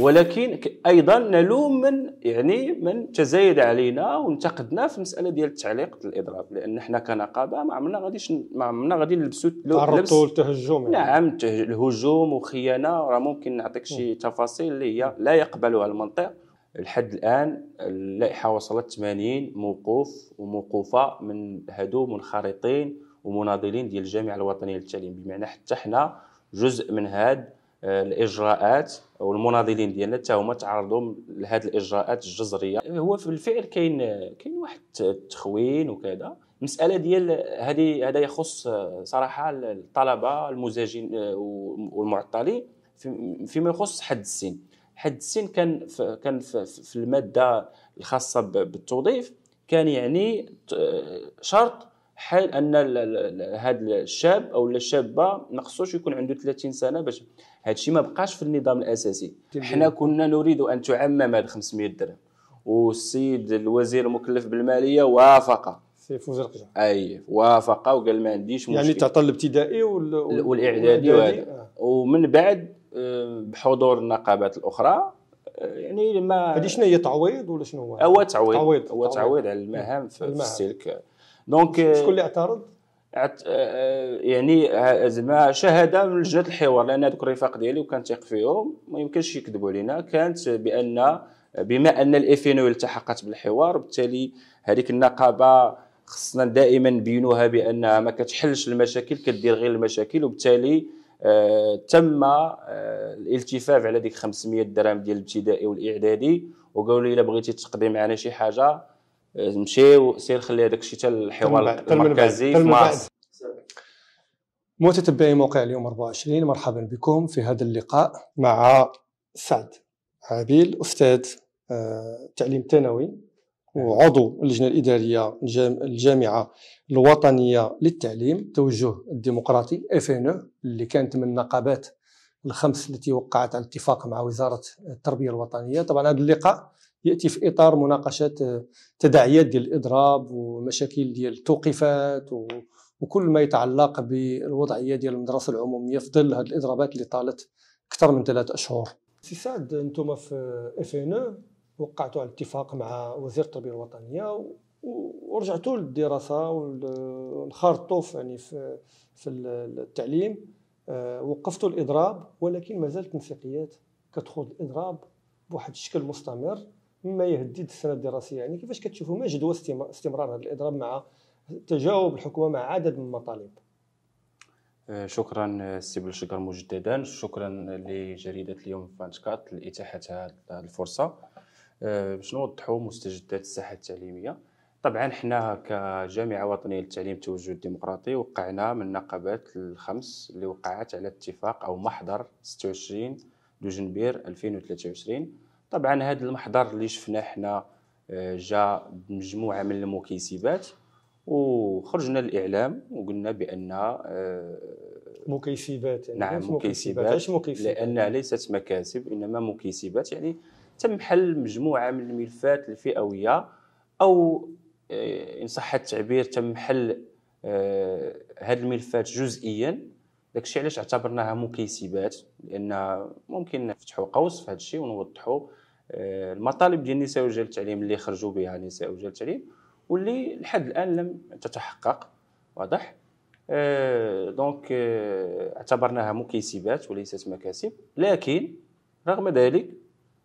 ولكن ايضا نلوم من يعني من تزايد علينا وانتقدنا في المساله ديال التعليق الاضراب لان حنا كنقابه ما عمرنا غاديش ما عمرنا غادي نلبسوا تعرضوا للتهجم يعني. نعم الهجوم وخيانه راه ممكن نعطيك شي تفاصيل اللي هي لا يقبلها المنطق لحد الان اللائحه وصلت 80 موقوف وموقوفه من هادو منخرطين ومناضلين ديال الجامعه الوطنيه للتعليم بمعنى حتى حنا جزء من هاد الاجراءات والمناضلين ديالنا حتى هما تعرضوا لهذه الاجراءات الجذريه هو في الفعل كاين كاين واحد التخوين وكذا المساله ديال هذه هذا يخص صراحه الطلبه المزاجين والمعطلين فيما يخص حد السن حد السن كان كان في الماده الخاصه بالتوظيف كان يعني شرط حال ان هذا الشاب او الشابه ما خصوش يكون عنده 30 سنه باش هادشي ما بقاش في النظام الاساسي حنا كنا نريد ان تعمم هاد 500 درهم والسيد الوزير المكلف بالماليه وافق سي فوز القجع اي وافق وقال ما عنديش يعني مشكل يعني تعطى الابتدائي وال... والاعدادي وهذا آه. ومن بعد آه، بحضور النقابات الاخرى آه، يعني ما هذه شنو هي تعويض ولا شنو هو؟ هو تعويض هو تعويض على المهام في, المهام. في السلك دونك شكون آه، اللي اعترض؟ آه، آه، يعني زعما شهاده من لجنه الحوار لان هذوك الرفاق ديالي وكان تيق فيهم ما يمكنش يكذبوا علينا كانت بان بما ان الافينو التحقت بالحوار وبالتالي هذيك النقابه خصنا دائما نبينوها بانها ما كتحلش المشاكل كدير غير المشاكل وبالتالي آه تم آه الالتفاف على ديك 500 درهم ديال الابتدائي والاعدادي وقالوا لي الا بغيتي تقضي معنا شي حاجه مشي سير خلي هذاك الشيء حتى الحوار المركزي في مارس متتبعي موقع اليوم 24 مرحبا بكم في هذا اللقاء مع سعد عابيل استاذ التعليم آه، الثانوي وعضو اللجنه الاداريه الجامعه الوطنيه للتعليم توجه الديمقراطي اف e اللي كانت من النقابات الخمس التي وقعت على اتفاق مع وزاره التربيه الوطنيه طبعا هذا اللقاء ياتي في اطار مناقشه آه، تداعيات ديال الاضراب ومشاكل ديال التوقيفات وكل ما يتعلق بالوضعيه ديال المدرسه العموميه في ظل هذه الاضرابات اللي طالت اكثر من ثلاث اشهر. سي سعد انتم في اف ان وقعتوا على اتفاق مع وزير التربيه الوطنيه ورجعتوا للدراسه وانخرطوا يعني في في التعليم آه، وقفتوا الاضراب ولكن ما زالت التنسيقيات كتخوض الاضراب بواحد الشكل مستمر مما يهدد السنه الدراسيه يعني كيفاش كتشوفوا ما جدوى استمرار هذا الاضراب مع تجاوب الحكومه مع عدد من المطالب أه، شكرا أه، سي بلشكر مجددا شكرا أه، لجريده اليوم 24 لاتاحه هذه الفرصه باش نوضحوا مستجدات الساحه التعليميه طبعا حنا كجامعه وطنيه للتعليم التوجه الديمقراطي وقعنا من النقابات الخمس اللي وقعت على اتفاق او محضر 26 دجنبير 2023 طبعا هذا المحضر اللي شفناه حنا آه، جا مجموعه من المكيسبات وخرجنا الاعلام وقلنا بان آه، مكيسبات يعني نعم مكيسبات علاش مكيسبات لانها ليست مكاسب انما مكيسبات يعني تم حل مجموعه من الملفات الفئويه او آه، ان صح التعبير تم حل هذه الملفات جزئيا داكشي علاش اعتبرناها مكيسبات لان ممكن نفتحوا قوس في هذا الشيء ونوضحوا المطالب ديال النساء ورجال التعليم اللي خرجوا بها نساء ورجال التعليم واللي لحد الان لم تتحقق واضح آه، دونك آه، اعتبرناها مكيسبات وليست مكاسب لكن رغم ذلك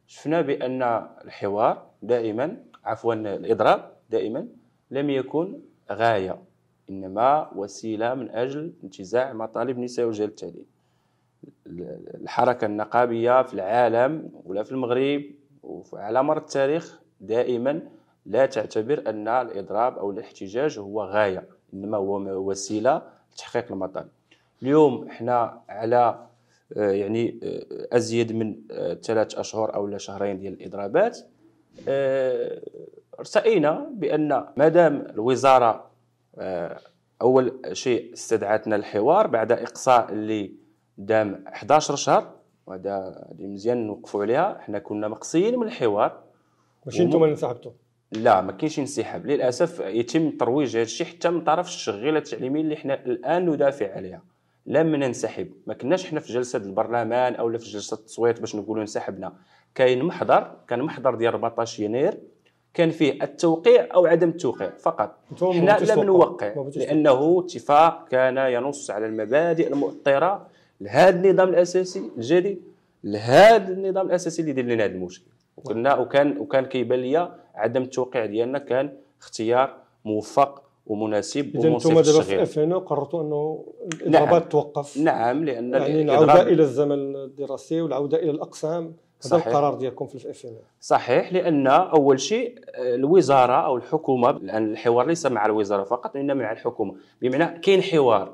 شفنا بان الحوار دائما عفوا الاضراب دائما لم يكن غايه انما وسيله من اجل انتزاع مطالب نساء ورجال التعليم الحركه النقابيه في العالم ولا في المغرب وعلى مر التاريخ دائما لا تعتبر أن الإضراب أو الاحتجاج هو غاية إنما هو وسيلة لتحقيق المطالب اليوم احنا على آه، يعني آه، ازيد من آه، ثلاث اشهر او شهرين ديال الاضرابات ارتئينا بان مادام الوزاره اول شيء استدعتنا الحوار بعد اقصاء اللي دام 11 شهر وهذا مزيان نوقفوا عليها حنا كنا مقصيين من الحوار ماشي انتم اللي انسحبتوا لا ما كاينش انسحاب للاسف يتم ترويج هذا الشيء حتى من طرف الشغيله التعليميه اللي حنا الان ندافع عليها لم ننسحب ما كناش حنا في جلسه البرلمان او في جلسه التصويت باش نقولوا انسحبنا كاين محضر كان محضر ديال 14 يناير كان فيه التوقيع او عدم التوقيع فقط حنا لم نوقع لانه اتفاق كان ينص على المبادئ المؤطره لهذا النظام الاساسي الجديد لهذا النظام الاساسي اللي يدير لنا هذا المشكل وكنا وكان وكان كيبان لي عدم التوقيع ديالنا كان اختيار موفق ومناسب اذا انتم دابا في 2000 قررتوا انه الاضرابات نعم. توقف نعم لان يعني العوده الى الزمن الدراسي والعوده الى الاقسام هذا القرار ديالكم في 2000 صحيح لان اول شيء آه، الوزاره او الحكومه الان الحوار ليس مع الوزاره فقط انما مع الحكومه بمعنى كاين حوار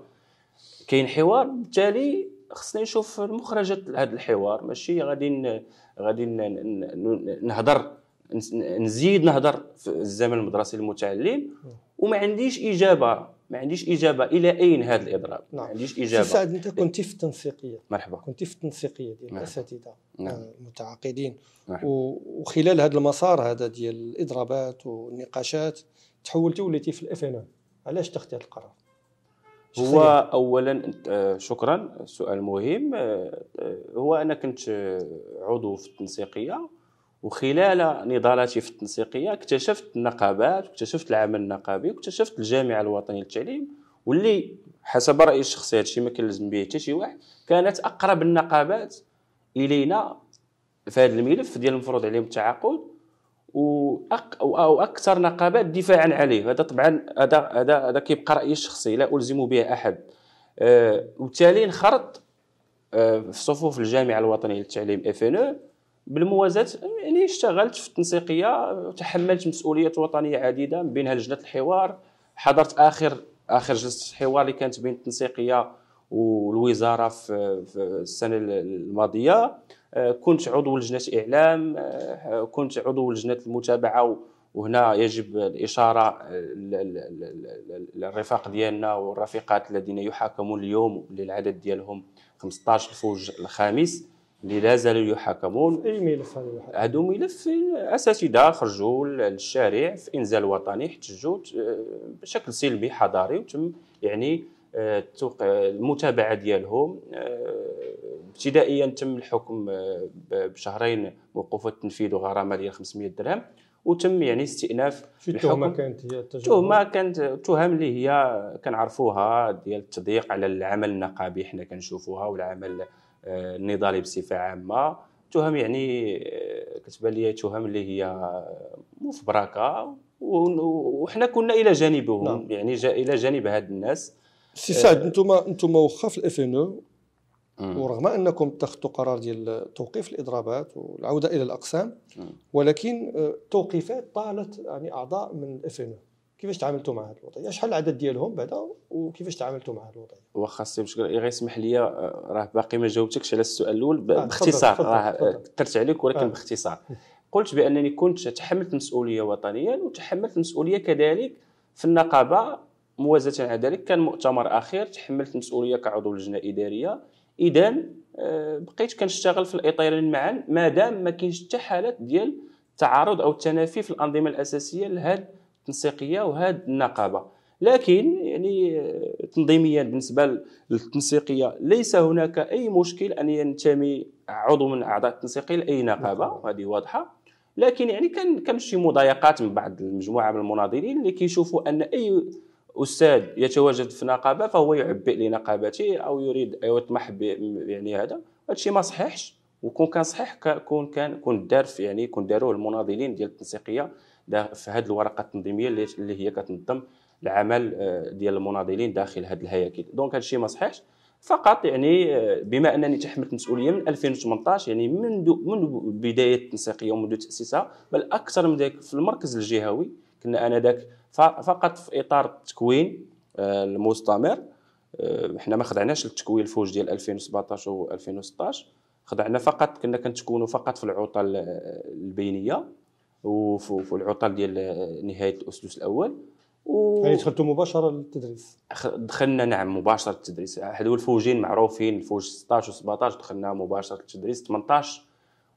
كاين حوار بالتالي خصني نشوف المخرجات لهذا الحوار ماشي غادي غادي نهضر نزيد نهضر في الزمن المدرسي المتعلم وما عنديش اجابه ما عنديش اجابه الى اين هذا الاضراب نعم. ما عنديش اجابه سعد انت كنت في التنسيقيه مرحبا كنت في التنسيقيه ديال الاساتذه نعم. المتعاقدين نعم. وخلال هذا المسار هذا ديال الاضرابات والنقاشات تحولتي وليتي في الاف ان علاش تاخذ هذا القرار هو اولا شكرا سؤال مهم هو انا كنت عضو في التنسيقيه وخلال نضالاتي في التنسيقيه اكتشفت النقابات اكتشفت العمل النقابي واكتشفت الجامعه الوطنيه للتعليم واللي حسب رايي الشخصي الشيء ما كنلزم به حتى شي واحد كانت اقرب النقابات الينا في هذا الملف ديال المفروض عليهم التعاقد وأك او اكثر نقابات دفاعا عليه هذا طبعا هذا هذا هذا كيبقى رايي الشخصي لا الزم به احد أه وبالتالي انخرط أه في صفوف الجامعه الوطنيه للتعليم اف ان e بالموازاه يعني اشتغلت في التنسيقيه وتحملت مسؤوليات وطنيه عديده من بينها لجنه الحوار حضرت اخر اخر جلسه الحوار اللي كانت بين التنسيقيه والوزاره في, في السنه الماضيه آه، كنت عضو لجنه اعلام آه، كنت عضو لجنه المتابعه وهنا يجب الاشاره للرفاق ديالنا والرفيقات الذين يحاكمون اليوم للعدد ديالهم 15 الفوج الخامس اللي لا زالوا يحاكمون اي ملف هذا هادو ملف اساتذه خرجوا للشارع في انزال وطني احتجوا آه، بشكل سلمي حضاري وتم يعني المتابعه ديالهم آه، ابتدائيا تم الحكم آه، بشهرين موقوف التنفيذ وغرامه ديال 500 درهم وتم يعني استئناف في التهمه كانت هي التهمه كانت التهم اللي هي كنعرفوها ديال التضييق على العمل النقابي حنا كنشوفوها والعمل آه، النضالي بصفه عامه تهم يعني كتبان لي تهم اللي هي مفبركه وحنا كنا الى جانبهم نعم. يعني الى جانب هاد الناس سي سعد انتم آه. انتم واخا في الاف ان او ورغم انكم اتخذتوا قرار ديال توقيف الاضرابات والعوده الى الاقسام ولكن آه، توقيفات طالت يعني اعضاء من الاف ان او كيفاش تعاملتوا مع هذه الوضعيه شحال العدد ديالهم بعدا وكيفاش تعاملتوا مع هذه الوضعيه واخا سي مشكل غير اسمح لي آه، راه باقي ما جاوبتكش على السؤال الاول باختصار راه كثرت عليك ولكن باختصار قلت بانني كنت تحملت مسؤوليه وطنيا وتحملت مسؤوليه كذلك في النقابه موازاه على ذلك كان مؤتمر اخير تحملت المسؤوليه كعضو لجنه اداريه اذا آه، بقيت كنشتغل في الاطارين معا ما دام ما كاينش حتى حالات ديال تعارض او التنافي في الانظمه الاساسيه لهاد التنسيقيه وهاد النقابه لكن يعني آه، تنظيميا بالنسبه للتنسيقيه ليس هناك اي مشكل ان ينتمي عضو من اعضاء التنسيقيه لاي نقابه نعم. وهذه واضحه لكن يعني كان كان شي مضايقات من بعض المجموعه من المناضلين اللي كيشوفوا ان اي استاذ يتواجد في نقابه فهو يعبئ لنقابته او يريد او يطمح يعني هذا هادشي ما صحيحش وكون كان صحيح كون كان كون دار يعني كون داروه المناضلين ديال التنسيقيه في هذه الورقه التنظيميه اللي هي كتنظم العمل آه، ديال المناضلين داخل هذه الهياكل دونك هادشي ما صحيحش فقط يعني آه، بما انني تحملت مسؤوليه من 2018 يعني منذ منذ بدايه التنسيقيه ومنذ تاسيسها بل اكثر من ذلك في المركز الجهوي كنا انذاك فقط في اطار التكوين آه، المستمر آه، حنا ما خضعناش للتكوين الفوج ديال 2017 و 2016 خضعنا فقط كنا كنتكونوا فقط في العطل آه، البينيه وفي العطل ديال نهايه الاسدس الاول و... يعني دخلتوا مباشره للتدريس دخلنا نعم مباشره للتدريس هذو الفوجين معروفين الفوج 16 و 17 دخلنا مباشره للتدريس 18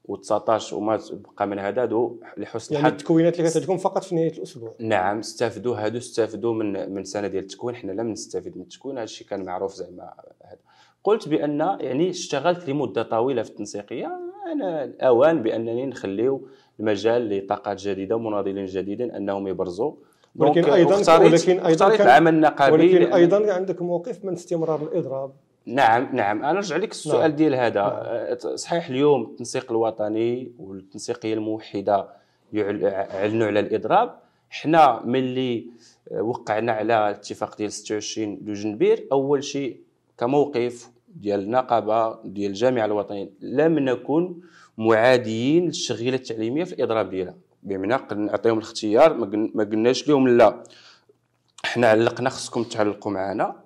و19 وما بقى من هذا لحسن يعني التكوينات اللي كانت فقط في نهايه الاسبوع نعم استفدوا هادو استفدوا من من سنه ديال التكوين حنا لم نستفد من التكوين هذا الشيء كان معروف زعما هذا قلت بان يعني اشتغلت لمده طويله في التنسيقيه انا الاوان بانني نخليو المجال لطاقات جديده ومناضلين جديدين انهم يبرزوا ولكن ايضا ولكن ايضا العمل النقابي ولكن ايضا عندك موقف من استمرار الاضراب نعم نعم انا نرجع لك السؤال نعم. ديال هذا نعم. أه، صحيح اليوم التنسيق الوطني والتنسيقيه الموحده اعلنوا على الاضراب حنا ملي أه، وقعنا على الاتفاق ديال 26 دو جنبير اول شيء كموقف ديال النقابه ديال الجامعه الوطنيه لم نكن معاديين للشغيله التعليميه في الاضراب ديالها بمعنى نعطيهم الاختيار ما قلناش لهم لا حنا علقنا خصكم تعلقوا معنا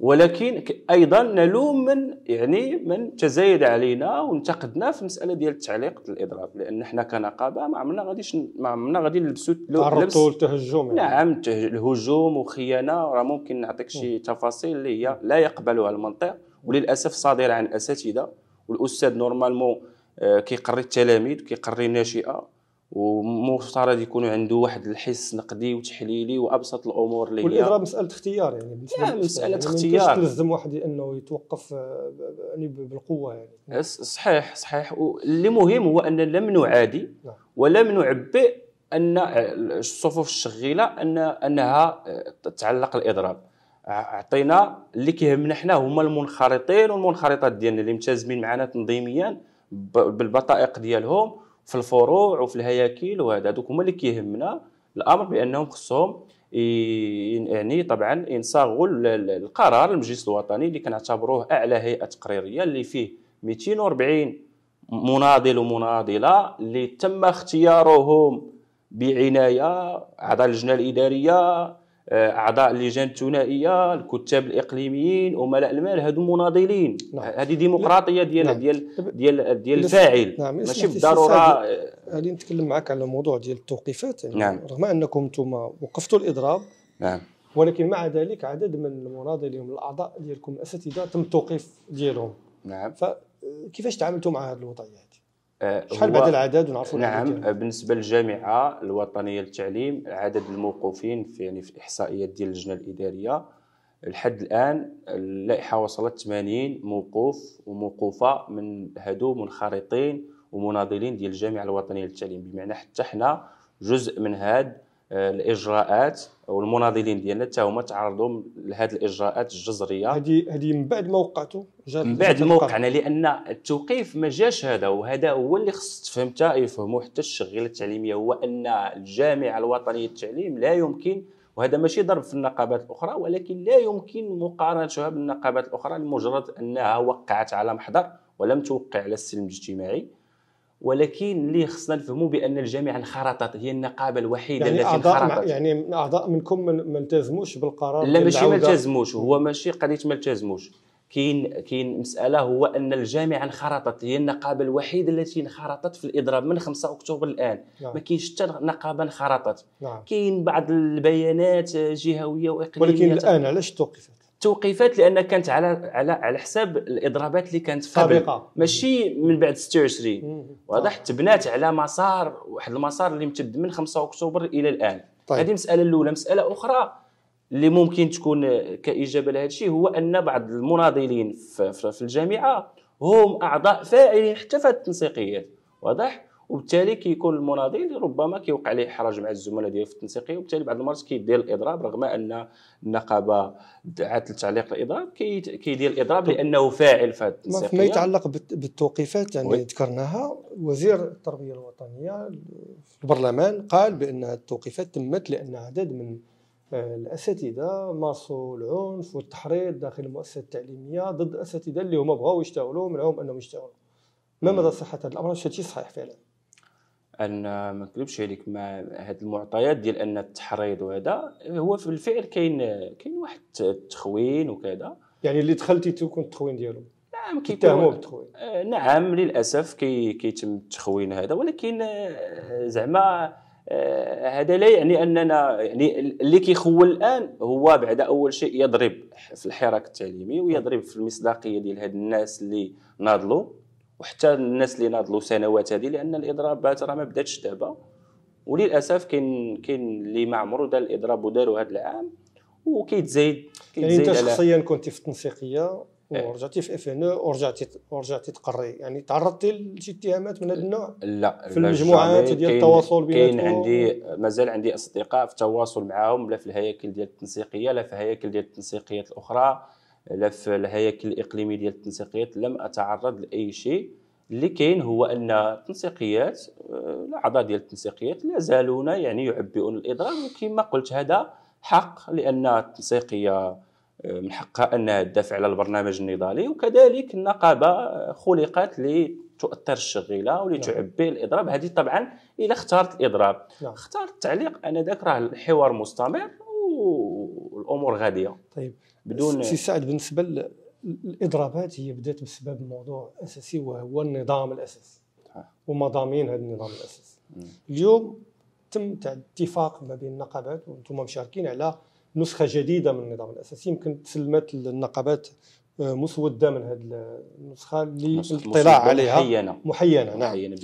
ولكن ايضا نلوم من يعني من تزايد علينا وانتقدنا في المساله ديال التعليق الاضراب لان حنا كنقابه ما عمرنا غاديش ما عمرنا غادي نلبسوا تعرضوا للتهجم يعني. نعم الهجوم وخيانه راه ممكن نعطيك شي تفاصيل اللي هي لا يقبلها المنطق وللاسف صادره عن اساتذه والأستاذ نورمالمون آه، كيقري التلاميذ كيقري الناشئه ومفترض يكون عنده واحد الحس نقدي وتحليلي وابسط الامور اللي هي والاضراب مساله اختيار يعني بالنسبه يعني مساله اختيار يعني تلزم واحد انه يتوقف آه، يعني بالقوه يعني صحيح صحيح واللي مهم هو ان لم نعادي نعم. ولم نعبئ ان آه، الصفوف الشغيله ان انها آه، تعلق الاضراب عطينا اللي كيهمنا حنا هما المنخرطين والمنخرطات ديالنا اللي متلازمين معنا تنظيميا بالبطائق ديالهم في الفروع وفي الهياكل وهذا دوك هما اللي كيهمنا الامر بانهم خصهم يعني طبعا ينصاغوا القرار المجلس الوطني اللي كنعتبروه اعلى هيئه تقريريه اللي فيه 240 مناضل ومناضله اللي تم اختيارهم بعنايه اعضاء اللجنه الاداريه آه، اعضاء اللجان الثنائيه الكتاب الاقليميين املاء المال هادو مناضلين نعم. هذه ديمقراطيه ديال نعم. ديال ديال ديال الفاعل نعم. ماشي بالضروره آه، غادي نتكلم معك على الموضوع ديال التوقيفات يعني نعم. رغم انكم انتم وقفتوا الاضراب نعم ولكن مع ذلك عدد من المناضلين الاعضاء ديالكم الاساتذه تم التوقيف ديالهم نعم فكيفاش تعاملتوا مع هذه الوضعيه آه، شحال بعد العدد ونعرفوا نعم بالنسبه للجامعه الوطنيه للتعليم عدد الموقوفين في يعني في الاحصائيات ديال اللجنه الاداريه لحد الان اللائحه وصلت 80 موقوف وموقوفه من هادو منخرطين ومناضلين ديال الجامعه الوطنيه للتعليم بمعنى حتى حنا جزء من هاد آه، الاجراءات والمناضلين ديالنا حتى هما تعرضوا لهذه الاجراءات الجذريه هذه هذه من بعد ما جات من بعد ما وقعنا يعني لان التوقيف ما جاش هذا وهذا هو اللي خص تفهم حتى يفهموا حتى الشغيله التعليميه هو ان الجامعه الوطنيه للتعليم لا يمكن وهذا ماشي ضرب في النقابات الاخرى ولكن لا يمكن مقارنتها بالنقابات الاخرى لمجرد انها وقعت على محضر ولم توقع على السلم الاجتماعي ولكن اللي خصنا نفهموا بان الجامعه انخرطت هي النقابه الوحيده يعني التي انخرطت يعني اعضاء منكم ما التزموش بالقرار لا ماشي ما التزموش هو ماشي قضيه ما التزموش كاين كاين مساله هو ان الجامعه انخرطت هي النقابه الوحيده التي انخرطت في الاضراب من 5 اكتوبر الان نعم. ما كاينش حتى نقابه انخرطت نعم. كاين بعض البيانات جهويه واقليميه ولكن الان علاش توقفت توقيفات لان كانت على على على حساب الاضرابات اللي كانت سابقه ماشي من بعد 26 واضح تبنات على مسار واحد المسار اللي امتد من 5 اكتوبر الى الان طيب. هذه المساله الاولى مساله اخرى اللي ممكن تكون كاجابه لهذا الشيء هو ان بعض المناضلين في, في الجامعه هم اعضاء فاعلين حتى في التنسيقيات واضح وبالتالي كيكون المناضل ربما كيوقع عليه احراج مع الزملاء ديالو في التنسيقيه وبالتالي بعض المرات كيدير الاضراب رغم ان النقابه دعت لتعليق الاضراب كيدير الاضراب لانه فاعل في هذه التنسيقيه فيما يتعلق بالتوقيفات يعني وي. ذكرناها وزير التربيه الوطنيه في البرلمان قال بان التوقيفات تمت لان عدد من آه، الاساتذه مارسوا العنف والتحريض داخل المؤسسه التعليميه ضد الاساتذه اللي هما بغاو يشتغلوا منعهم انهم يشتغلوا ما مدى صحه هذا الامر الشيء صحيح فعلا ان ما نكذبش عليك مع هاد المعطيات ديال ان التحريض وهذا هو في الفعل كاين كاين واحد التخوين وكذا يعني اللي دخلتي تكون التخوين ديالو نعم كيتهموا بالتخوين آه نعم للاسف كي كيتم التخوين هذا ولكن آه زعما آه، هذا لا يعني اننا يعني اللي كيخول الان هو بعد اول شيء يضرب في الحراك التعليمي ويضرب في المصداقيه ديال هاد الناس اللي ناضلوا وحتى الناس اللي ناضلوا سنوات هذه لان الاضرابات راه ما بداتش دابا وللاسف كاين كاين اللي ما عمرو دار الاضراب ودارو هذا العام وكيتزايد يعني انت شخصيا كنت في التنسيقيه إيه. ورجعتي في اف ان او ورجعتي ورجعتي تقري يعني تعرضتي لشي اتهامات من هذا النوع لا في المجموعات ديال التواصل بيناتكم كاين عندي مازال عندي اصدقاء في التواصل معاهم لا في الهياكل ديال التنسيقيه لا في الهياكل ديال التنسيقيات الاخرى لا في الهياكل الاقليمي ديال التنسيقيات لم اتعرض لاي شيء اللي كاين هو ان التنسيقيات آه، الاعضاء ديال التنسيقيات لا زالون يعني يعبئون الاضرار وكما قلت هذا حق لان التنسيقيه آه، من حقها انها تدافع على البرنامج النضالي وكذلك النقابه آه، خلقت لتؤثر الشغيله ولتعبي نعم. الاضراب هذه طبعا الا اختارت الاضراب نعم. اختارت التعليق انا ذاك راه الحوار مستمر والامور غاديه طيب بدون سي سعد بالنسبه للاضرابات هي بدات بسبب موضوع اساسي وهو النظام الاساسي ومضامين هذا النظام الاساسي اليوم تم اتفاق ما بين النقابات وانتم مشاركين على نسخه جديده من النظام الاساسي يمكن تسلمت النقابات آه، مسوده من هذه النسخه للاطلاع عليها محينه محينه نعم محينه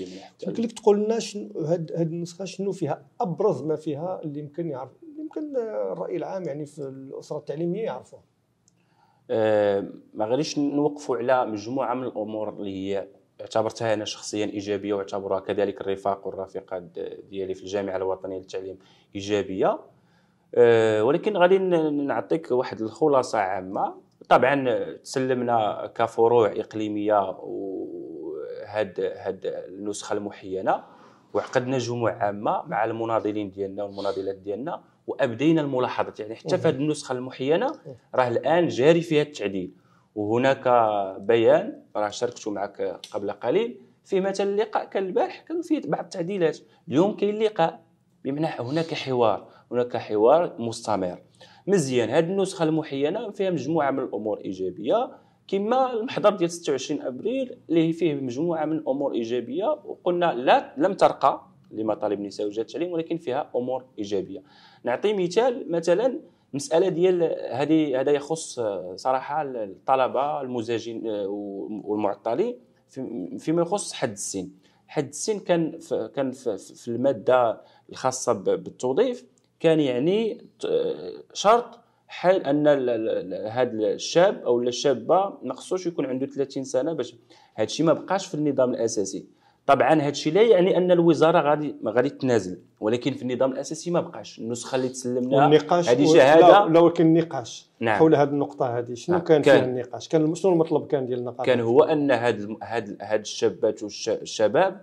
لك تقول لنا هذه النسخه شنو فيها ابرز ما فيها اللي يمكن يعرف ممكن الراي العام يعني في الاسره التعليميه يعرفوه أه ما غاديش نوقفوا على مجموعه من الامور اللي هي اعتبرتها انا شخصيا ايجابيه واعتبرها كذلك الرفاق والرفيقات ديالي في الجامعه الوطنيه للتعليم ايجابيه أه ولكن غادي نعطيك واحد الخلاصه عامه طبعا تسلمنا كفروع اقليميه وهاد هاد النسخه المحينه وعقدنا جموع عامه مع المناضلين ديالنا والمناضلات ديالنا وابدينا الملاحظات يعني حتى في هذه النسخه المحينه راه الان جاري فيها التعديل وهناك بيان راه شاركته معك قبل قليل في مثلا اللقاء كان البارح كان فيه بعض التعديلات اليوم كاين لقاء بمعنى هناك حوار هناك حوار مستمر مزيان هذه النسخه المحينه فيها مجموعه من الامور ايجابيه كما المحضر ديال 26 ابريل اللي فيه مجموعه من الامور ايجابيه وقلنا لا لم ترقى لمطالب النساء وجهه التعليم ولكن فيها امور ايجابيه نعطي مثال مثلا مساله ديال هذه هذا يخص صراحه الطلبه المزاجين آه، والمعطلين فيما يخص حد السن حد السن كان في كان في الماده الخاصه بالتوظيف كان يعني آه، شرط حال ان هذا الشاب او الشابه ما خصوش يكون عنده 30 سنه باش هذا الشيء ما بقاش في النظام الاساسي طبعا هذا الشيء لا يعني ان الوزاره غادي غادي تنازل ولكن في النظام الاساسي ما بقاش النسخه اللي تسلمناها النقاش هذه شهاده لا ولكن النقاش نعم. حول هذه النقطه هذه شنو كان, نعم. كان فيها النقاش كان شنو المطلب كان ديال النقاش كان هو ان هاد هاد هاد الشابات والشباب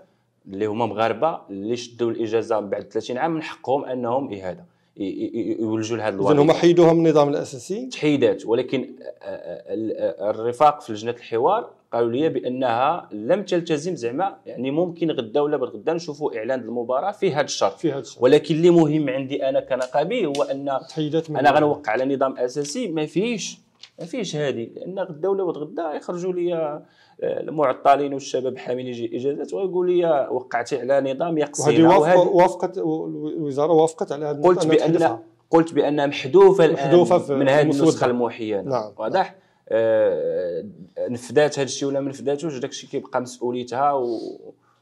اللي هما مغاربه اللي شدوا الاجازه من بعد 30 عام من حقهم انهم اهاده يولجوا لهذا الوضع اذا هما حيدوها من النظام الاساسي تحيدات ولكن الرفاق في لجنه الحوار قالوا لي بانها لم تلتزم زعما يعني ممكن غدا ولا غدا نشوفوا اعلان المباراه في هذا الشرط في هذا الشرط ولكن اللي مهم عندي انا كنقابي هو ان انا غنوقع على نظام اساسي ما فيهش ما فيهش هذه لان غدا ولا غدا يخرجوا لي آه، المعطلين والشباب يجي اجازات ويقول لي وقعت على نظام يقصينا وهذه وافقت الوزاره وافقت على هذا قلت بان قلت بان محذوفه الان محذوفة من هذه النسخه الموحيه نعم. واضح نعم. آه، نفذات هذا الشيء ولا ما نفذاتوش داك الشيء كيبقى مسؤوليتها و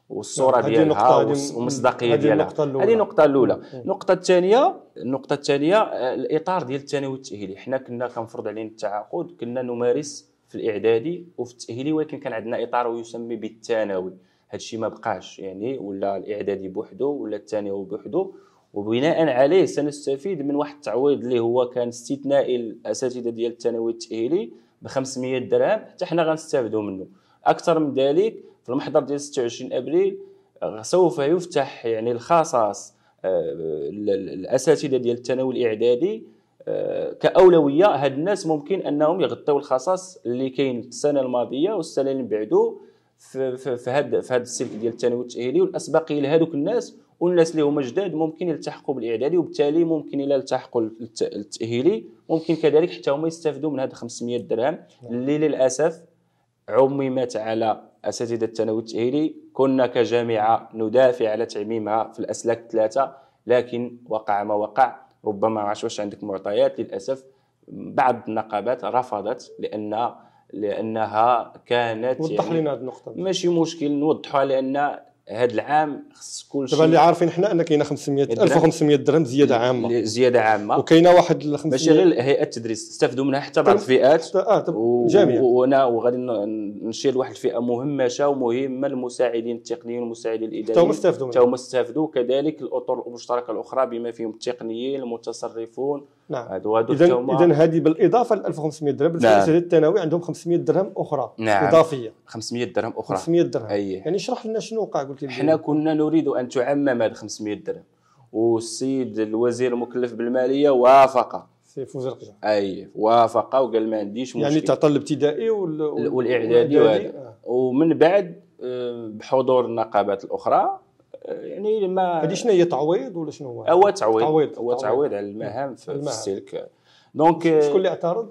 والصوره ديالها والمصداقيه ديالها هذه النقطه الاولى النقطه الثانيه النقطه الثانيه آه، الاطار ديال الثانوي التاهيلي حنا كنا كنفرض علينا التعاقد كنا نمارس في الاعدادي وفي التاهيلي ولكن كان عندنا اطار يسمى بالثانوي هذا الشيء ما بقاش يعني ولا الاعدادي بوحده ولا الثانوي بوحده وبناء عليه سنستفيد من واحد التعويض اللي هو كان استثنائي الاساتذه ديال الثانوي التاهيلي ب 500 درهم حتى حنا غنستافدوا منه اكثر من ذلك في المحضر ديال 26 ابريل سوف يفتح يعني الخصاص آه، الاساتذه ديال الثانوي الاعدادي آه، كاولويه هاد الناس ممكن انهم يغطيو الخصاص اللي كاين السنه الماضيه والسنه اللي بعدو في في هاد في هاد السلك ديال الثانوي التاهيلي والاسبقيه لهذوك الناس والناس اللي هما جداد ممكن يلتحقوا بالاعدادي وبالتالي ممكن الى التحقوا التاهيلي ممكن كذلك حتى هما يستافدوا من هذا 500 درهم نعم. اللي للاسف عممت على اساتذه الثانوي التاهيلي كنا كجامعه ندافع على تعميمها في الاسلاك الثلاثه لكن وقع ما وقع ربما ما عرفتش واش عندك معطيات للاسف بعض النقابات رفضت لان لانها كانت وضح يعني لنا هذه النقطه ماشي مشكل نوضحها لان هذا العام خص كل شيء دابا اللي عارفين حنا ان كاينه 500 1500 درهم زياده عامه زياده عامه وكاينه واحد 500 ماشي غير هيئه التدريس استفدوا منها حتى بعض الفئات اه الجميع وانا وغادي نشير لواحد الفئه مهمشه ومهمه المساعدين التقنيين والمساعدين الاداريين حتى هما استفدوا حتى هما استفدوا كذلك الاطر المشتركه الاخرى بما فيهم التقنيين المتصرفون نعم اذا هذه بالاضافه ل 1500 درهم نعم. بالنسبه نعم. الثانوي عندهم 500 درهم اخرى نعم. اضافيه 500 درهم اخرى 500 درهم أي. يعني اشرح لنا شنو وقع قلت لي حنا كنا نريد ان تعمم هذا 500 درهم والسيد الوزير المكلف بالماليه وافق سي فوز القجع اي وافق وقال ما عنديش يعني مشكل يعني تعطى الابتدائي وال... والاعدادي وهذا آه. ومن بعد آه، بحضور النقابات الاخرى يعني ما هذه شنو هي تعويض ولا شنو هو؟ هو تعويض تعويض هو تعويض على المهام في السلك دونك شكون اللي اعترض؟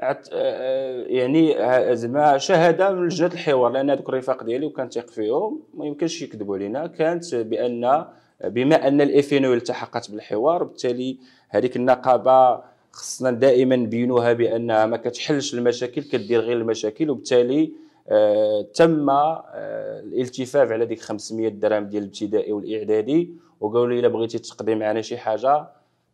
آه، آه، يعني آه، زعما شهاده من لجنه الحوار لان هذوك الرفاق ديالي وكان تيق فيهم ما يمكنش يكذبوا علينا كانت بان بما ان الافينو التحقت بالحوار وبالتالي هذيك النقابه خصنا دائما نبينوها بانها ما كتحلش المشاكل كدير غير المشاكل وبالتالي آه، تم آه، الالتفاف على ديك 500 درهم ديال الابتدائي والاعدادي وقالوا لي الا بغيتي تقضي معنا شي حاجه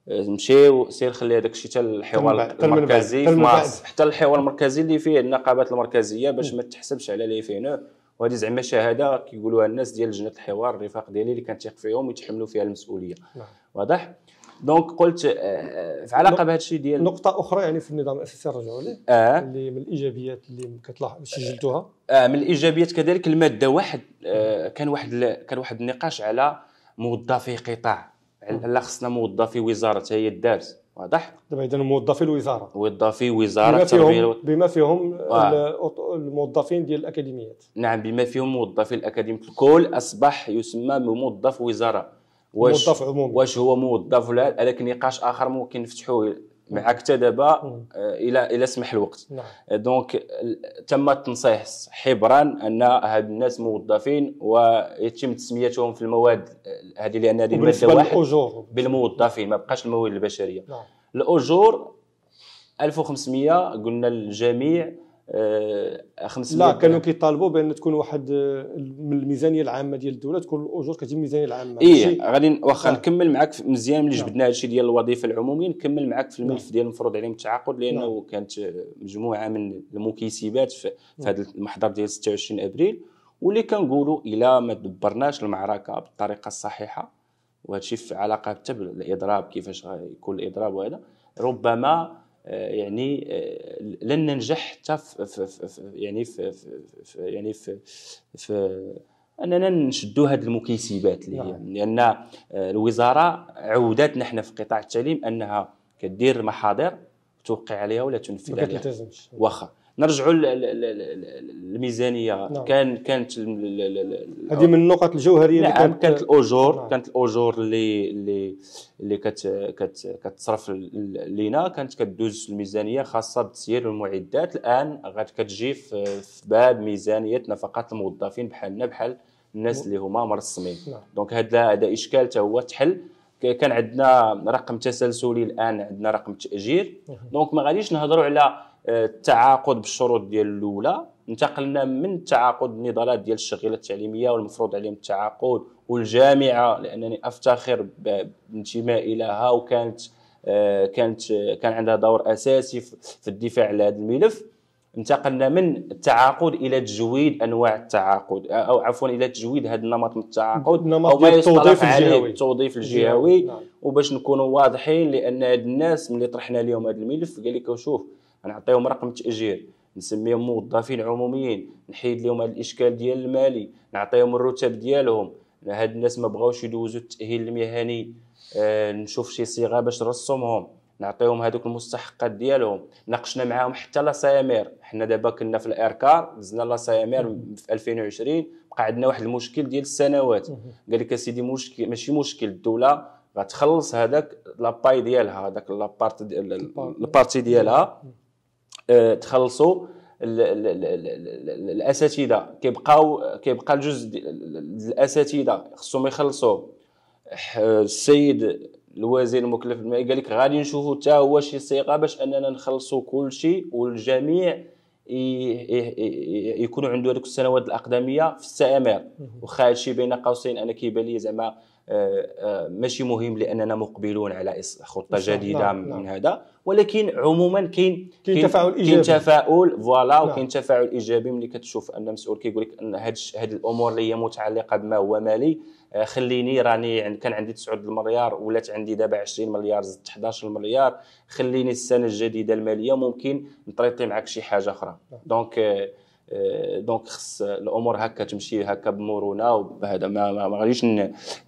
آه، مشي سير خلي هذاك الشيء حتى الحوار المركزي في مارس حتى الحوار المركزي اللي فيه النقابات المركزيه باش ما تحسبش على لي فينو وهذه زعما شهاده كيقولوها الناس ديال لجنه الحوار الرفاق ديالي اللي كان تيق فيهم ويتحملوا فيها المسؤوليه نعم. واضح دونك قلت آه، آه، في علاقه بهذا الشيء ديال نقطه اخرى يعني في النظام الاساسي نرجعوا ليه آه. اللي من الايجابيات اللي كتلاحظ سجلتوها آه من الايجابيات كذلك الماده واحد آه كان واحد كان واحد النقاش على موظفي قطاع لا خصنا موظفي وزاره حتى هي دارت واضح دابا اذا موظفي الوزاره موظفي وزاره بما فيهم بما فيهم آه. الموظفين ديال الاكاديميات نعم بما فيهم موظفي الاكاديميات الكل اصبح يسمى بموظف وزاره واش موظف عمومي واش هو موظف ولا هذاك نقاش اخر ممكن نفتحوه معك حتى دابا آه، الى الى سمح الوقت نعم. آه، دونك تم التنصيح حبرا ان هاد الناس موظفين ويتم تسميتهم في المواد آه، هذه لان هذه الماده واحد بالموظفين ما بقاش الموارد البشريه نعم. الاجور 1500 قلنا للجميع 500 لا كانوا كيطالبوا بان تكون واحد من الميزانيه العامه ديال الدوله تكون الاجور كتجي الميزانيه العامه اي غادي واخا آه. نكمل معك مزيان ملي جبدنا نعم. هذا الشيء ديال الوظيفه العموميه نكمل معك في الملف نعم. ديال المفروض عليهم التعاقد لانه نعم. كانت مجموعه من المكيسبات في, هذا المحضر ديال 26 ابريل واللي كنقولوا الا ما دبرناش المعركه بالطريقه الصحيحه وهذا الشيء في علاقه حتى بالاضراب كيفاش يكون الاضراب وهذا ربما آه، يعني آه، لن ننجح حتى يعني في يعني في, في اننا نشدوا هاد المكيسبات اللي هي نعم. لان يعني الوزاره عودات نحن في قطاع التعليم انها كدير المحاضر توقع عليها ولا تنفذ عليها واخا نرجعوا للميزانيه نعم. كان كانت هذه من النقط الجوهريه اللي نعم، كانت كانت الاجور نعم. كانت الاجور اللي اللي اللي كت كت كتصرف لينا كانت كدوز الميزانيه خاصه بالتسيير والمعدات الان غاد كتجي في باب ميزانيه نفقات الموظفين بحالنا بحال الناس اللي هما مرسمين دونك هذا هذا اشكال هو تحل كان عندنا رقم تسلسلي الان عندنا رقم تاجير دونك ما غاديش نهضروا على التعاقد بالشروط ديال الاولى انتقلنا من تعاقد النضالات ديال الشغيله التعليميه والمفروض عليهم التعاقد والجامعه لانني افتخر بانتمائي لها وكانت آه، كانت آه، كان عندها دور اساسي في الدفاع على هذا الملف انتقلنا من التعاقد الى تجويد انواع التعاقد آه، او عفوا الى تجويد هذا النمط من التعاقد نمط او ما التوظيف الجهوي التوظيف الجهوي نعم. وباش نكونوا واضحين لان هاد الناس ملي طرحنا لهم هذا الملف قال لك شوف نعطيهم رقم تاجير نسميهم موظفين عموميين نحيد لهم هذا الاشكال ديال المالي نعطيهم الرتب ديالهم هاد الناس ما بغاوش يدوزوا التاهيل المهني آه نشوف شي صيغه باش نرسمهم نعطيهم هذوك المستحقات ديالهم ناقشنا معاهم حتى لا سيامير حنا دابا كنا في الاركار دزنا لا سيامير في 2020 بقى عندنا واحد المشكل ديال السنوات قال لك اسيدي مشكل ماشي مشكل الدوله غتخلص هذاك لاباي ديالها هذاك البارتي ديالها أه، تخلصوا الاساتذه كيبقاو كيبقى الجزء الاساتذه خصهم يخلصوا السيد الوزير المكلف بالمائي قال لك غادي نشوفوا حتى هو شي صيغه باش اننا نخلصوا كل شيء والجميع يكونوا عنده هذوك السنوات الاقدميه في السامر واخا هادشي بين قوسين انا كيبان لي زعما آه، آه، ماشي مهم لاننا مقبلون على خطه جديده نعم. من نعم. هذا ولكن عموما كاين كاين تفاعل ايجابي كاين تفاعل فوالا نعم. وكاين تفاعل ايجابي ملي كتشوف ان مسؤول كيقول لك ان هذه الامور اللي هي متعلقه بما هو مالي آه، خليني راني كان عندي 9 المليار ولات عندي دابا 20 مليار زدت 11 مليار خليني السنه الجديده الماليه ممكن نطريطي معك شي حاجه اخرى دونك نعم. آه، دونك خص الامور هكا تمشي هكا بمرونه وبهذا ما, ما غاديش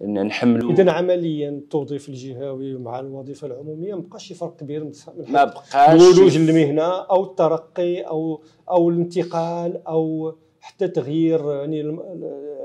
نحملوا اذا عمليا التوظيف الجهوي مع الوظيفه العموميه ما بقاش فرق كبير من ما بقاش الولوج المهنه او الترقي او او الانتقال او حتى تغيير يعني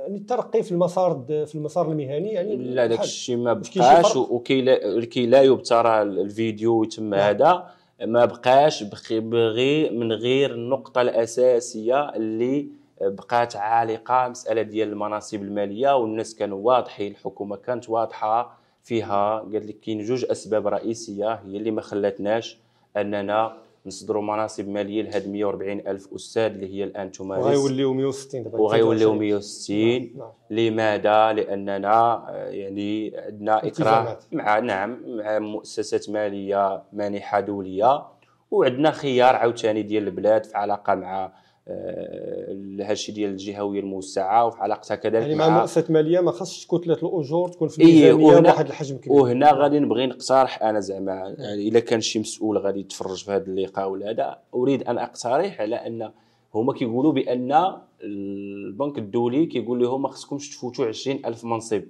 يعني الترقي في المسار في المسار المهني يعني لا داك الشيء ما بقاش وكي لا يبترى الفيديو تما نعم. هذا ما بقاش بغي من غير النقطه الاساسيه اللي بقات عالقه مساله ديال المناصب الماليه والناس كانوا واضحين الحكومه كانت واضحه فيها قال لك كاين جوج اسباب رئيسيه هي اللي ما خلاتناش اننا نصدروا مناصب ماليه لهاد 140 الف استاذ اللي هي الان تمارس وغيوليو 160 دابا وغيوليو 160 نعم، نعم. لماذا لاننا آه، يعني عندنا اكراه مع نعم مع مؤسسات ماليه مانحه دوليه وعندنا خيار عاوتاني ديال البلاد في علاقه مع آه، الهادشي ديال الجهويه الموسعه وفي علاقتها كذلك يعني مع مؤسسه ماليه ما خصش كتله الاجور تكون في إيه، الميزانيه بواحد الحجم كبير وهنا غادي نبغي نقترح انا زعما يعني الا كان شي مسؤول غادي يتفرج في هذا اللقاء ولا هذا اريد ان اقترح على ان هما كيقولوا بان البنك الدولي كيقول لهم ما خصكمش تفوتوا 20000 منصب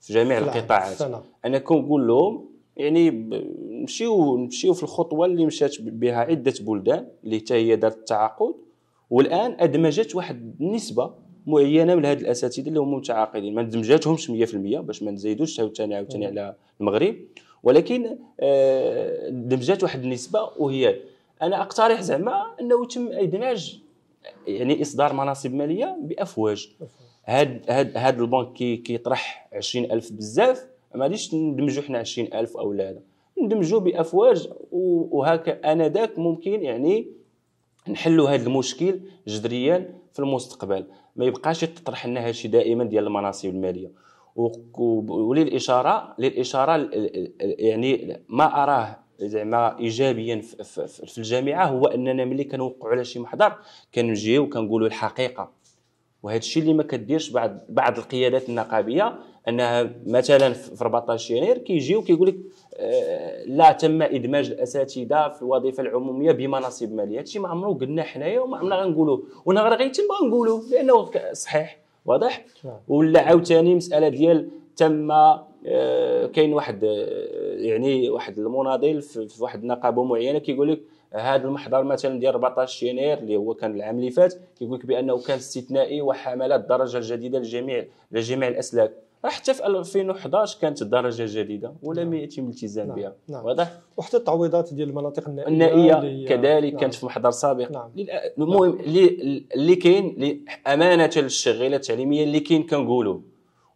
في جميع القطاعات انا كنقول لهم يعني نمشيو نمشيو في الخطوه اللي مشات بها عده بلدان اللي حتى هي دارت التعاقد والان ادمجت واحد النسبه معينه من هاد الاساتذه اللي هما متعاقدين ما ندمجاتهمش 100% باش ما نزيدوش عاوتاني عاوتاني على المغرب ولكن آه، دمجات واحد النسبه وهي انا اقترح زعما انه يتم ادماج يعني اصدار مناصب ماليه بافواج هاد هاد هاد البنك كي كيطرح 20000 بزاف ما غاديش ندمجوا حنا 20000 او لا ندمجوا بافواج وهكا انذاك ممكن يعني نحلوا هذا المشكل جذريا في المستقبل ما يبقاش تطرح لنا هادشي دائما ديال المناصب الماليه وللاشاره للاشاره يعني ما اراه زعما ايجابيا في الجامعه هو اننا ملي كنوقعوا على شي محضر كنجيو كنقولوا الحقيقه وهذا الشيء اللي ما كديرش بعض بعض القيادات النقابيه انها مثلا في 14 يناير كيجيو كيقول لك آه، لا تم ادماج الاساتذه في الوظيفه العموميه بمناصب ماليه هادشي ما عمرو قلنا حنايا وما عمرنا غنقولوه وانا غير غيتم غنقولوه لانه صحيح واضح نعم. ولا عاوتاني مساله ديال تم آه، كاين واحد آه، يعني واحد المناضل في واحد النقابه معينه كيقول لك هذا المحضر مثلا ديال 14 يناير اللي هو كان العام اللي فات كيقول لك بانه كان استثنائي وحملات الدرجه الجديده لجميع لجميع الاسلاك راه حتى في 2011 كانت الدرجه الجديده ولم نعم. يتم الالتزام نعم. بها نعم. واضح وحتى التعويضات ديال المناطق النائيه, النائية كذلك نعم. كانت في محضر سابق نعم. المهم نعم. اللي كاين امانه للشغيله التعليميه اللي كاين كنقولوا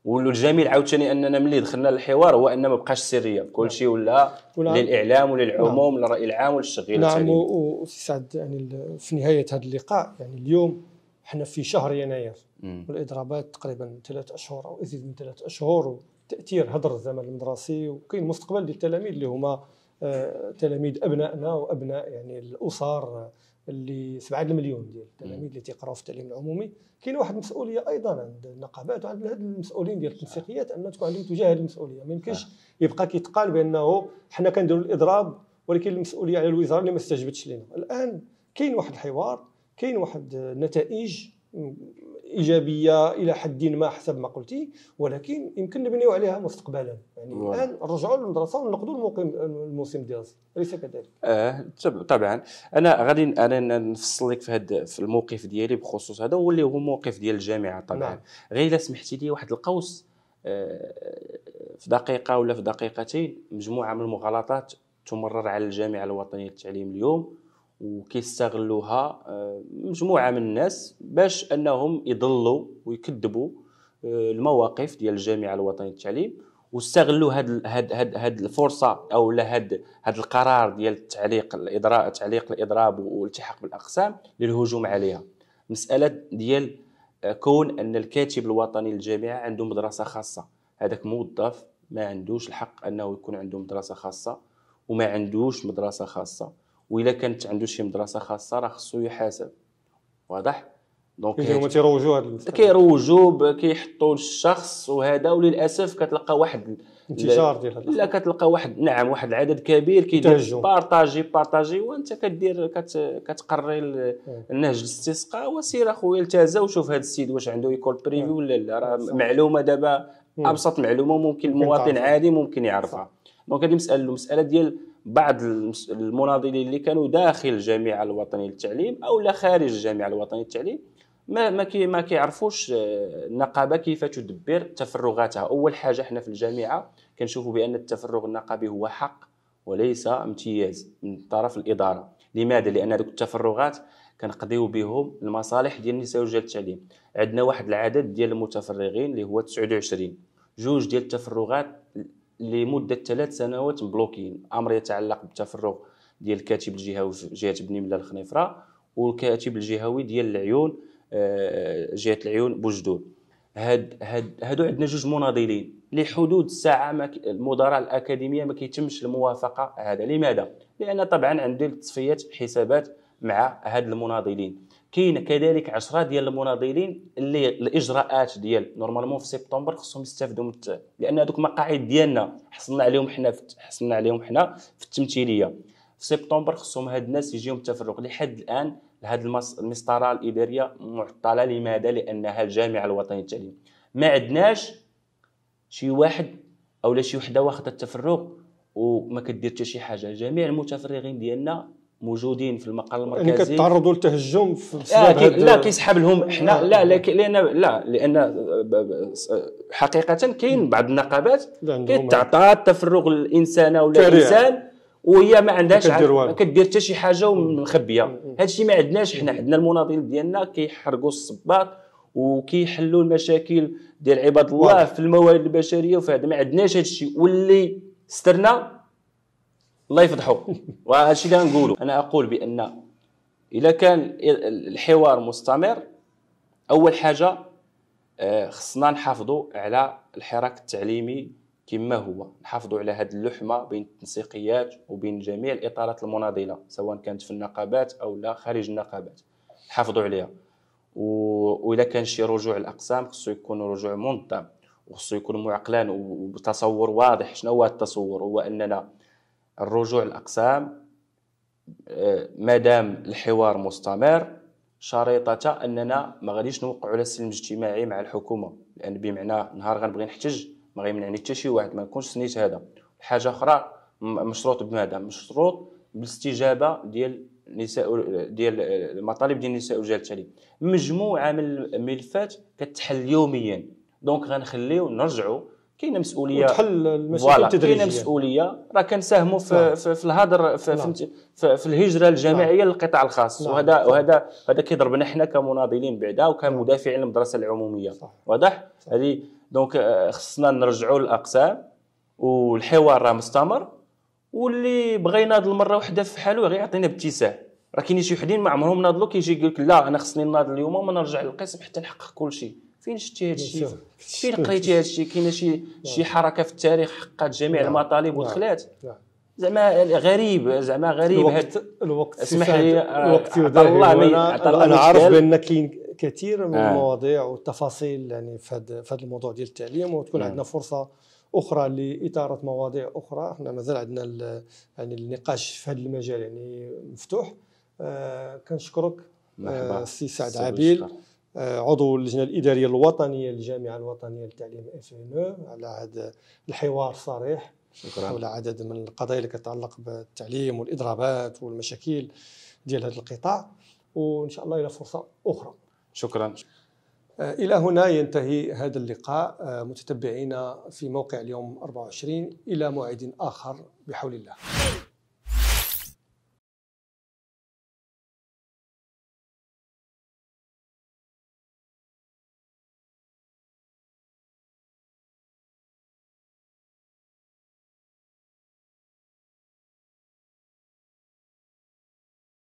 والجميل عاوتاني اننا ملي دخلنا للحوار هو ان ما بقاش سريه كل شيء ولا للاعلام وللعموم للراي نعم. العام وللشغيل نعم وسي سعد يعني في نهايه هذا اللقاء يعني اليوم حنا في شهر يناير والاضرابات تقريبا ثلاث اشهر او ازيد من ثلاث اشهر وتاثير هدر الزمن المدرسي وكاين مستقبل للتلاميذ اللي هما آه، تلاميذ ابنائنا وابناء يعني الاسر اللي 7 المليون ديال التلاميذ اللي تيقراو في التعليم العمومي كاين واحد المسؤوليه ايضا عند النقابات وعند هاد المسؤولين ديال التنسيقيات ان تكون عندهم تجاه هذه المسؤوليه ما يمكنش يبقى كيتقال بانه حنا كنديروا الاضراب ولكن المسؤوليه على الوزاره اللي ما استجبتش لنا الان كاين واحد الحوار كاين واحد النتائج ايجابيه الى حد ما حسب ما قلتي ولكن يمكن نبنيو عليها مستقبلا يعني الان نرجعوا للمدرسه ونقدوا الموقم الموسم الدراسي اليس كذلك؟ اه طبعا انا غادي انا نفصل لك في هذا في الموقف ديالي بخصوص هذا واللي هو موقف ديال الجامعه طبعا نعم. غير الا سمحتي لي واحد القوس آه، في دقيقه ولا في دقيقتين مجموعه من المغالطات تمرر على الجامعه الوطنيه للتعليم اليوم وكيستغلوها آه، مجموعه من الناس باش انهم يضلوا ويكذبوا آه، المواقف ديال الجامعه الوطنيه للتعليم واستغلوا هاد هاد هاد هاد الفرصه او هاد هاد القرار ديال التعليق الاضراب تعليق الاضراب والالتحاق بالاقسام للهجوم عليها مساله ديال آه، كون ان الكاتب الوطني للجامعه عنده مدرسه خاصه هذاك موظف ما عندوش الحق انه يكون عنده مدرسه خاصه وما عندوش مدرسه خاصه وإلا كانت عنده شي مدرسه خاصه راه خصو يحاسب واضح دونك هما تيروجوا هذا كيروجوا كيحطوا الشخص وهذا وللاسف كتلقى واحد انتشار ديال هذا لا كتلقى واحد نعم واحد العدد كبير كيدير بارطاجي بارطاجي وانت كدير كت كتقري النهج الاستسقاء وسير اخويا التازا وشوف هذا السيد واش عنده ايكول بريفي ولا لا راه معلومه دابا ابسط معلومه ممكن المواطن عادي ممكن يعرفها دونك هذه مساله المساله ديال بعض المناضلين اللي كانوا داخل الجامعه الوطنيه للتعليم او لا خارج الجامعه الوطنيه للتعليم ما ما كي ما كيعرفوش آه، النقابه كيف تدبر تفرغاتها اول حاجه حنا في الجامعه كنشوفوا بان التفرغ النقابي هو حق وليس امتياز من طرف الاداره لماذا لان هذوك التفرغات كنقضيو بهم المصالح ديال النساء ورجال التعليم عندنا واحد العدد ديال المتفرغين اللي هو 29 جوج ديال التفرغات لمده ثلاث سنوات مبلوكين امر يتعلق بالتفرغ ديال الكاتب الجهوي في جهه بني ملا الخنيفره والكاتب الجهوي ديال العيون آه، جهه العيون بوجدود هاد هاد هادو عندنا جوج مناضلين لحدود الساعه ما المدراء الاكاديميه ما كيتمش الموافقه هذا لماذا لان طبعا عندي التصفيات حسابات مع هاد المناضلين كاين كذلك 10 ديال المناضلين اللي الاجراءات ديال نورمالمون في سبتمبر خصهم يستافدوا من لان هذوك المقاعد ديالنا حصلنا عليهم حنا حصلنا عليهم حنا في التمثيليه في سبتمبر خصهم هاد الناس يجيهم التفرغ لحد الان لهاد المسطره الاداريه معطله لماذا لانها الجامعه الوطنيه للتعليم ما عندناش شي واحد اولا شي وحده واخده التفرغ وما كدير حتى شي حاجه جميع المتفرغين ديالنا موجودين في المقر يعني المركزي يعني كتعرضوا للتهجم في آه كي لا كيسحب لهم احنا لا لا لان لا لان حقيقه كاين بعض النقابات كتعطى التفرغ للانسان ولا الانسان وهي ما عندهاش كدير حتى شي حاجه ومخبيه هذا الشيء ما عندناش حنا عندنا المناضلين ديالنا كيحرقوا الصباط وكيحلوا المشاكل ديال عباد الله واحد. في الموارد البشريه وفي هذا ما عندناش هذا الشيء واللي سترنا الله يفضحه وهذا الشيء اللي نقوله انا اقول بان اذا كان الحوار مستمر اول حاجه آه، خصنا نحافظوا على الحراك التعليمي كما هو نحافظوا على هذه اللحمه بين التنسيقيات وبين جميع الاطارات المناضله سواء كانت في النقابات او لا خارج النقابات نحافظوا عليها و... واذا كان شي رجوع الاقسام خصو يكون رجوع منظم وخصو يكون معقلان وبتصور واضح شنو هو التصور هو اننا الرجوع الأقسام آه، ما دام الحوار مستمر شريطة أننا ما غاديش نوقعوا على السلم الاجتماعي مع الحكومة لأن بمعنى نهار غنبغي نحتج ما غيمنعني حتى شي واحد ما نكونش سنيت هذا حاجة أخرى مشروط بماذا مشروط بالاستجابة ديال نساء ديال المطالب آه، ديال النساء والرجال التالي مجموعه من الملفات كتحل يوميا دونك غنخليو نرجعوا كاينه مسؤوليه وتحل المسؤوليه التدريجيه كاينه مسؤوليه راه كنساهموا في, في, في الهدر في, في, في, في الهجره الجماعيه للقطاع الخاص لا. وهذا لا. وهذا هذا كيضربنا حنا كمناضلين بعدا وكمدافعين نعم. للمدرسه العموميه واضح هذه دونك آه، خصنا نرجعوا للاقسام والحوار راه مستمر واللي بغينا هذه مره واحده في حاله غير يعطينا باتساع راه كاينين شي وحدين ما عمرهم ناضلوا كيجي يقول لك لا انا خصني ناضل اليوم وما نرجع للقسم حتى نحقق كل شيء فين شتي هادشي فين قريتي هادشي كاينه شي شي حركه في التاريخ حققت جميع المطالب ودخلات زعما غريب زعما غريب الوقت الوقت اسمح لي آه، الوقت انا عارف بان كاين كثير من آه. المواضيع والتفاصيل يعني في هذا الموضوع ديال التعليم وتكون آه. عندنا فرصه اخرى لاثاره مواضيع اخرى احنا مازال عندنا يعني النقاش في هذا المجال يعني مفتوح آه كنشكرك السي آه، سعد عبيل عضو اللجنه الاداريه الوطنيه للجامعه الوطنيه للتعليم اف ان على هذا الحوار الصريح شكرا حول عدد من القضايا اللي كتعلق بالتعليم والاضرابات والمشاكل ديال هذا القطاع وان شاء الله الى فرصه اخرى شكرا آه، الى هنا ينتهي هذا اللقاء آه، متتبعينا في موقع اليوم 24 الى موعد اخر بحول الله